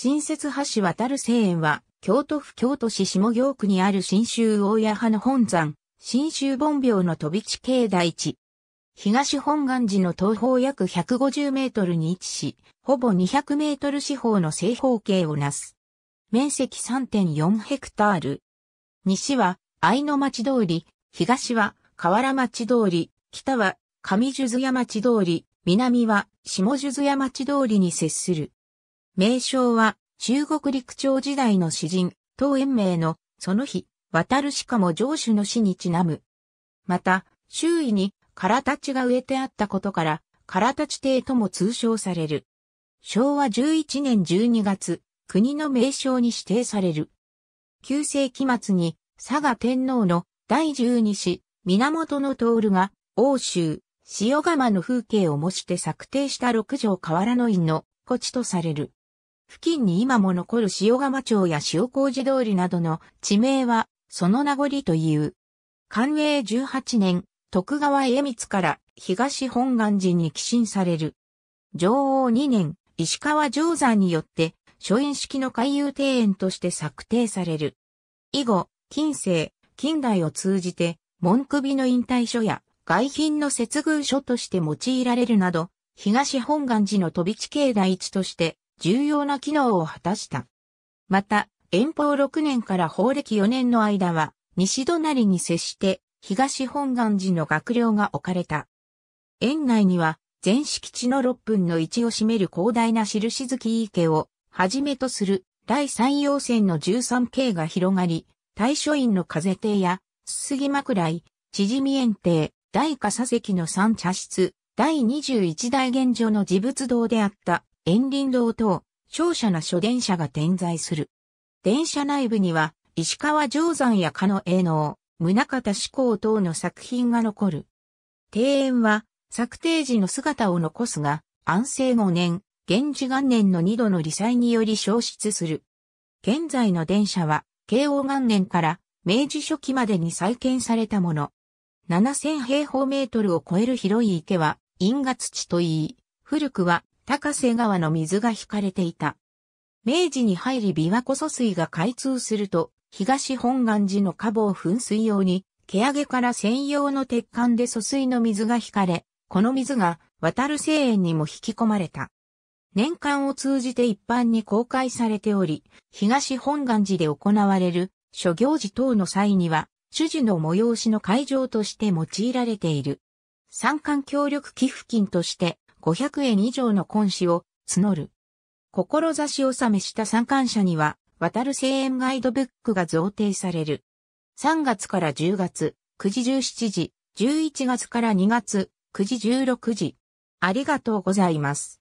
新設橋渡る聖園は、京都府京都市下京区にある新州大谷派の本山、新州本廟の飛び地境内地。東本願寺の東方約150メートルに位置し、ほぼ200メートル四方の正方形をなす。面積3.4ヘクタール。西は、愛の町通り、東は、河原町通り、北は、上数津屋町通り、南は、下数津屋町通りに接する。名称は中国陸朝時代の詩人、東延明のその日、渡るしかも上主の死にちなむ。また、周囲に唐立ちが植えてあったことから、唐立ち邸とも通称される。昭和11年12月、国の名称に指定される。旧世紀末に佐賀天皇の第十二子、源の徹が、欧州、塩釜の風景を模して策定した六条河原の院の、土地とされる。付近に今も残る塩釜町や塩麹通りなどの地名は、その名残という。寛永18年、徳川家光から東本願寺に寄進される。上王2年、石川定山によって、書院式の海遊庭園として策定される。以後、近世、近代を通じて、門首の引退書や外品の接遇書として用いられるなど、東本願寺の飛び地境第一として重要な機能を果たした。また、遠方6年から法暦4年の間は、西隣に接して、東本願寺の学寮が置かれた。園内には、全敷地の6分の1を占める広大な印月池を、はじめとする、第三要線の13景が広がり、大書院の風邸や、すすぎ枕井、縮み園邸、大笠石の三茶室、第21代現所の自物堂であった、円林堂等、商社な書電車が点在する。電車内部には、石川定山や加野営農、宗方志向等の作品が残る。庭園は、作定時の姿を残すが、安政5年、源氏元年の2度の理災により消失する。現在の電車は、慶応元年から明治初期までに再建されたもの。7000平方メートルを超える広い池は、因果土といい、古くは高瀬川の水が引かれていた。明治に入り琵琶湖疎水が開通すると、東本願寺の下房噴水用に、毛上げから専用の鉄管で疎水の水が引かれ、この水が渡る聖園にも引き込まれた。年間を通じて一般に公開されており、東本願寺で行われる諸行事等の際には、主事の催しの会場として用いられている。参観協力寄付金として、500円以上の婚資を募る。志納めした参観者には、渡る声援ガイドブックが贈呈される。3月から10月、9時17時、11月から2月、9時16時。ありがとうございます。